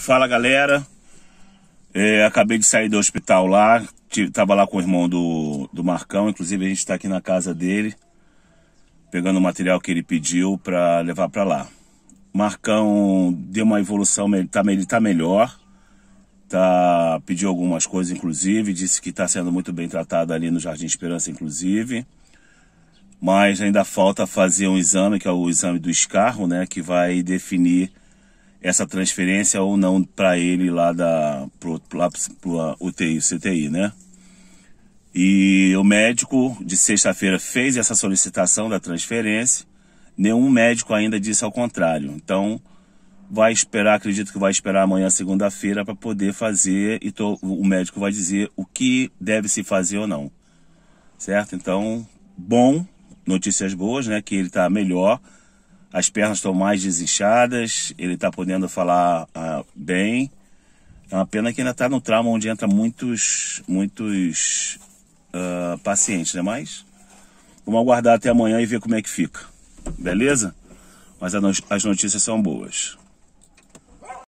Fala galera, é, acabei de sair do hospital lá, tava lá com o irmão do, do Marcão, inclusive a gente está aqui na casa dele, pegando o material que ele pediu para levar para lá. Marcão deu uma evolução, ele tá, ele tá melhor, tá, pediu algumas coisas inclusive, disse que está sendo muito bem tratado ali no Jardim Esperança inclusive, mas ainda falta fazer um exame, que é o exame do escarro, né, que vai definir essa transferência ou não para ele lá da pro, lá pro UTI, CTI, né? E o médico de sexta-feira fez essa solicitação da transferência. Nenhum médico ainda disse ao contrário. Então, vai esperar, acredito que vai esperar amanhã, segunda-feira, para poder fazer e tô, o médico vai dizer o que deve se fazer ou não. Certo? Então, bom, notícias boas, né? Que ele está melhor as pernas estão mais desinchadas, ele está podendo falar ah, bem. É uma pena que ainda está no trauma onde entra muitos, muitos ah, pacientes, né? Mas vamos aguardar até amanhã e ver como é que fica. Beleza? Mas as notícias são boas.